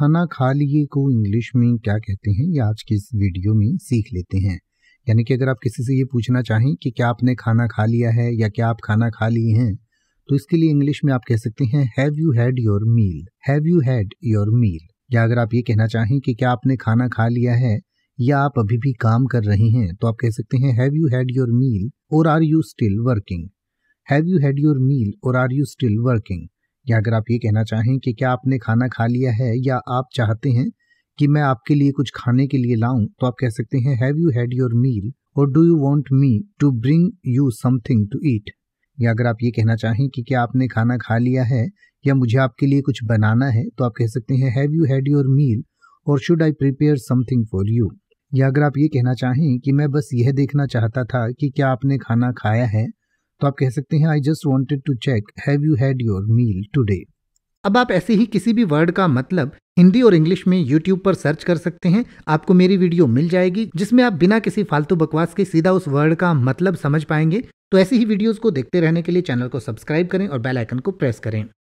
खाना खा लिए को इंग्लिश में क्या कहते हैं ये आज के इस वीडियो में सीख लेते हैं यानी कि अगर आप किसी से ये पूछना चाहें कि क्या आपने खाना खा लिया है या क्या आप खाना खा लिए हैं तो इसके लिए इंग्लिश में आप कह सकते हैं have you had your meal have you had your meal या अगर आप ये कहना चाहें कि क्या आपने खाना खा लिया है या आप अभी भी काम कर रहे हैं तो आप कह सकते हैं have you had your meal और are you still working have you had your meal और आर यू स्टिल वर्किंग या अगर आप ये कहना चाहें कि क्या आपने खाना खा लिया है या आप चाहते हैं कि मैं आपके लिए कुछ खाने के लिए लाऊं तो आप कह सकते हैं have you had your meal और do you want me to bring you something to eat या अगर आप ये कहना चाहें कि क्या आपने खाना खा लिया है या मुझे आपके लिए कुछ बनाना है तो आप कह सकते हैं have you had your meal और should I prepare something for you या अगर आप ये कहना चाहें कि मैं बस यह देखना चाहता था कि क्या आपने खाना खाया है तो आप कह सकते हैं I just wanted to check have you had your meal today अब आप ऐसे ही किसी भी वर्ड का मतलब हिंदी और इंग्लिश में यूट्यूब पर सर्च कर सकते हैं आपको मेरी वीडियो मिल जाएगी जिसमें आप बिना किसी फालतू बकवास के सीधा उस वर्ड का मतलब समझ पाएंगे तो ऐसी ही वीडियोस को देखते रहने के लिए चैनल को सब्सक्राइब करें और बेल आइकन को प्रेस करें